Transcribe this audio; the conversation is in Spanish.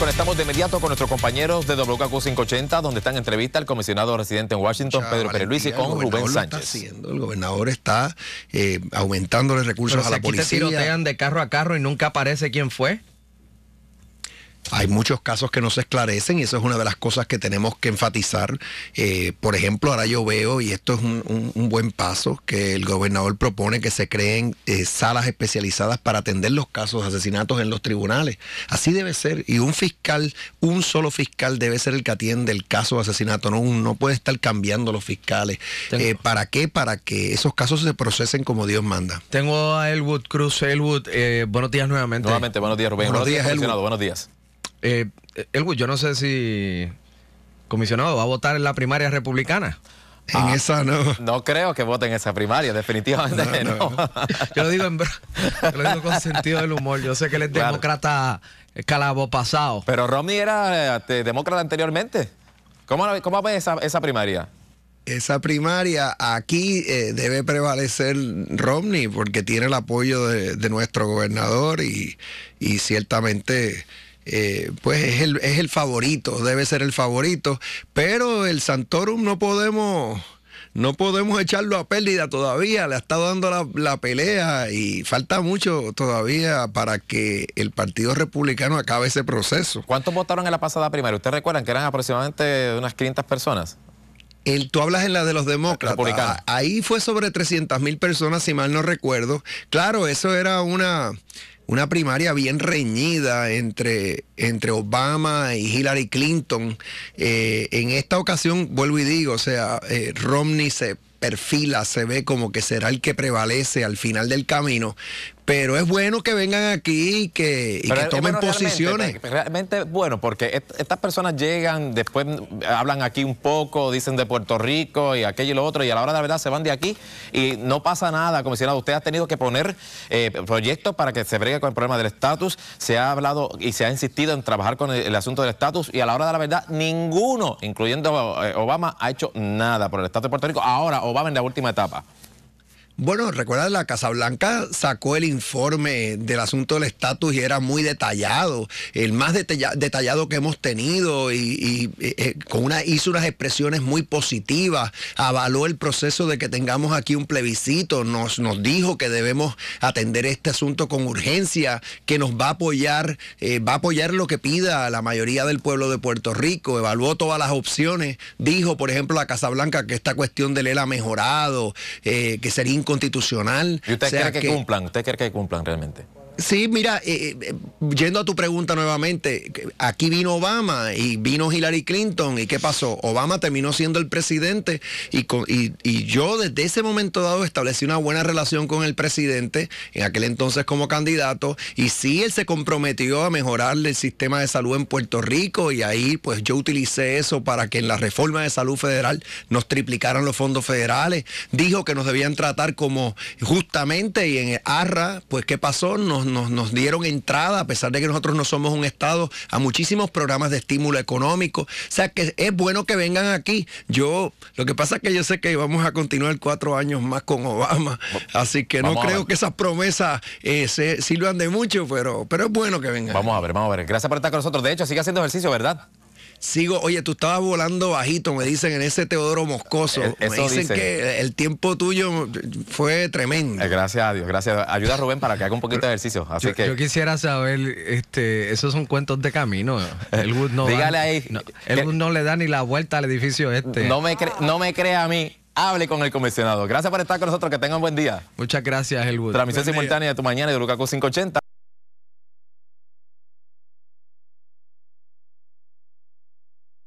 conectamos de inmediato con nuestros compañeros de WKQ580, donde está en entrevista el comisionado residente en Washington, Pedro Pérez Luis, y con Rubén Sánchez. Haciendo, el gobernador está eh, aumentando los recursos a la aquí policía. Te tirotean de carro a carro y nunca aparece quién fue. Hay muchos casos que no se esclarecen y eso es una de las cosas que tenemos que enfatizar. Eh, por ejemplo, ahora yo veo, y esto es un, buen paso, que el gobernador propone que se creen eh, salas especializadas para atender los casos de asesinatos en los tribunales. Así debe ser. Y un fiscal, un solo fiscal debe ser el que atiende el caso de asesinato. No, puede estar cambiando los fiscales. Eh, ¿Para qué? Para que esos casos se procesen como Dios manda. Tengo a Elwood Cruz. Elwood, buenos días nuevamente. Nuevamente, buenos días Rubén. Buenos, días, Buenos días. Eh, eh, Elwood, yo no sé si comisionado va a votar en la primaria republicana. En ah. esa no. No creo que vote en esa primaria, definitivamente no. Yo, lo digo en, lo digo con sentido del humor. Yo sé que él es demócrata eh, calabo pasado. Pero Romney era este, demócrata anteriormente. ¿Cómo, cómo ves esa, esa primaria? esa primaria, aquí eh, debe prevalecer Romney porque tiene el apoyo de, nuestro gobernador y ciertamente eh, pues es el, es el favorito, debe ser el favorito, pero el Santorum no podemos no podemos echarlo a pérdida todavía, le ha estado dando la, pelea y falta mucho todavía para que el Partido Republicano acabe ese proceso. ¿Cuántos votaron en la pasada primaria? ¿Ustedes recuerdan que eran aproximadamente unas 500 personas? El, tú hablas en la de los demócratas. Ahí fue sobre 300 mil personas, si mal no recuerdo. Claro, eso era una una primaria bien reñida entre, entre Obama y Hillary Clinton. Eh, en esta ocasión, vuelvo y digo, o sea, eh, Romney se perfila, se ve como que será el que prevalece al final del camino, pero es bueno que vengan aquí y que, tomen posiciones. Realmente, bueno, porque estas personas llegan, después hablan aquí un poco, dicen de Puerto Rico y aquello y lo otro, y a la hora de la verdad se van de aquí y no pasa nada. Como usted ha tenido que poner eh, proyectos para que se bregue con el problema del estatus, se ha hablado y se ha insistido en trabajar con el, asunto del estatus, y a la hora de la verdad ninguno, incluyendo eh, Obama, ha hecho nada por el estatus de Puerto Rico. Ahora, Obama en la última etapa. Bueno, recuerda, la Casa Blanca sacó el informe del asunto del estatus y era muy detallado, el más detallado que hemos tenido y, eh, eh, con hizo unas expresiones muy positivas, avaló el proceso de que tengamos aquí un plebiscito, nos, nos dijo que debemos atender este asunto con urgencia, que nos va a apoyar, eh, va a apoyar lo que pida la mayoría del pueblo de Puerto Rico, evaluó todas las opciones, dijo, por ejemplo, la Casa Blanca que esta cuestión del ELA ha mejorado, que sería ¿Y usted que, cumplan? ¿Usted cree que cumplan realmente? Sí, mira, eh, eh, yendo a tu pregunta nuevamente, aquí vino Obama y vino Hillary Clinton y ¿qué pasó? Obama terminó siendo el presidente y, con, yo desde ese momento dado establecí una buena relación con el presidente, en aquel entonces como candidato, y sí, él se comprometió a mejorar el sistema de salud en Puerto Rico y ahí pues yo utilicé eso para que en la reforma de salud federal nos triplicaran los fondos federales, dijo que nos debían tratar como justamente y en ARRA, pues ¿qué pasó? Nos nos, dieron entrada, a pesar de que nosotros no somos un Estado, a muchísimos programas de estímulo económico. O sea que es bueno que vengan aquí. Yo, lo que pasa es que yo sé que vamos a continuar cuatro años más con Obama, así que no creo que esas promesas eh, se sirvan de mucho, pero, pero es bueno que vengan. Vamos a ver, vamos a ver. Gracias por estar con nosotros. De hecho, sigue haciendo ejercicio, ¿verdad? sigo, oye, tú estabas volando bajito, me dicen en ese Teodoro Moscoso. Eh, me dicen, que el tiempo tuyo fue tremendo. Eh, gracias a Dios, gracias. Ayuda a Rubén para que haga un poquito de ejercicio. yo, quisiera saber, este, esos son cuentos de camino. Elwood no, Dígale ahí, no, no le da ni la vuelta al edificio este. No me, no me crea a mí, hable con el comisionado. Gracias por estar con nosotros, que tengan buen día. Muchas gracias, el Elwood. Transmisión simultánea de tu mañana y de Lucas 580.